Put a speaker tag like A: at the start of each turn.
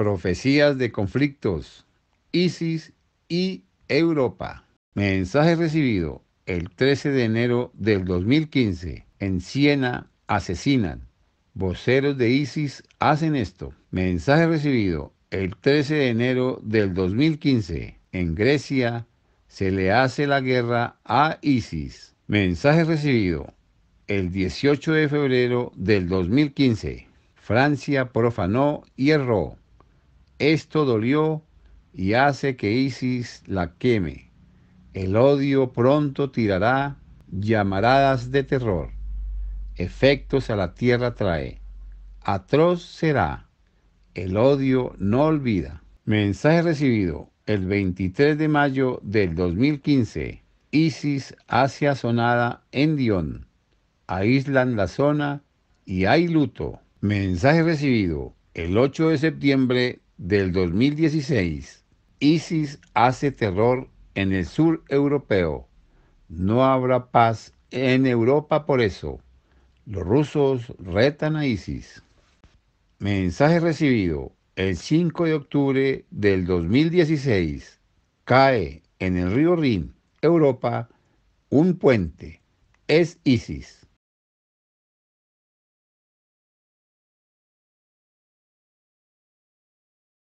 A: Profecías de conflictos, ISIS y Europa. Mensaje recibido el 13 de enero del 2015. En Siena asesinan. Voceros de ISIS hacen esto. Mensaje recibido el 13 de enero del 2015. En Grecia se le hace la guerra a ISIS. Mensaje recibido el 18 de febrero del 2015. Francia profanó y erró. Esto dolió y hace que Isis la queme. El odio pronto tirará llamaradas de terror. Efectos a la tierra trae. Atroz será. El odio no olvida. Mensaje recibido el 23 de mayo del 2015. ISIS hacia sonada en Dion. Aíslan la zona y hay luto. Mensaje recibido el 8 de septiembre del 2016, ISIS hace terror en el sur europeo. No habrá paz en Europa por eso. Los rusos retan a ISIS. Mensaje recibido el 5 de octubre del 2016. Cae en el río Rin, Europa, un puente. Es ISIS.